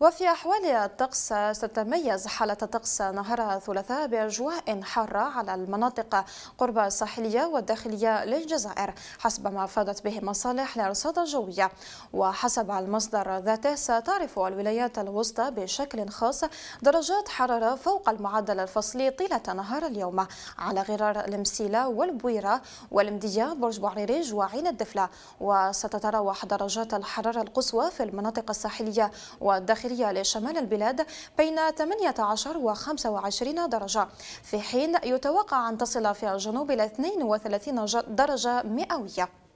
وفي أحوال الطقس ستتميز حالة الطقس نهار الثلاثاء بأجواء حارة على المناطق قرب الساحلية والداخلية للجزائر حسب ما افادت به مصالح الأرصاد الجوية وحسب المصدر ذاته ستعرف الولايات الوسطى بشكل خاص درجات حرارة فوق المعدل الفصلي طيلة نهار اليوم على غرار المسيلة والبويرة والمدية برج بعريريج وعين الدفلة وستتراوح درجات الحرارة القصوى في المناطق الساحلية والداخلية الداخلية لشمال البلاد بين 18 و 25 درجة في حين يتوقع أن تصل في الجنوب إلى 32 درجة مئوية